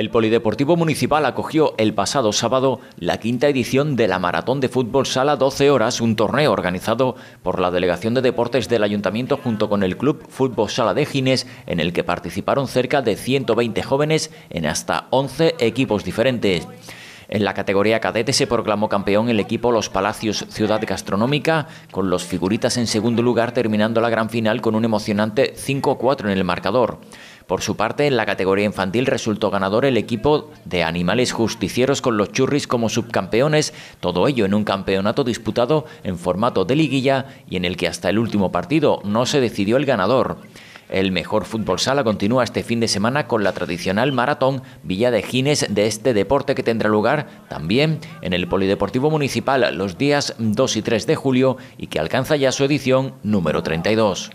El Polideportivo Municipal acogió el pasado sábado la quinta edición de la Maratón de Fútbol Sala 12 Horas, un torneo organizado por la Delegación de Deportes del Ayuntamiento junto con el Club Fútbol Sala de Gines, en el que participaron cerca de 120 jóvenes en hasta 11 equipos diferentes. En la categoría cadete se proclamó campeón el equipo Los Palacios Ciudad Gastronómica, con los figuritas en segundo lugar terminando la gran final con un emocionante 5-4 en el marcador. Por su parte, en la categoría infantil resultó ganador el equipo de Animales Justicieros con los Churris como subcampeones, todo ello en un campeonato disputado en formato de liguilla y en el que hasta el último partido no se decidió el ganador. El mejor fútbol sala continúa este fin de semana con la tradicional maratón Villa de Gines de este deporte que tendrá lugar también en el Polideportivo Municipal los días 2 y 3 de julio y que alcanza ya su edición número 32.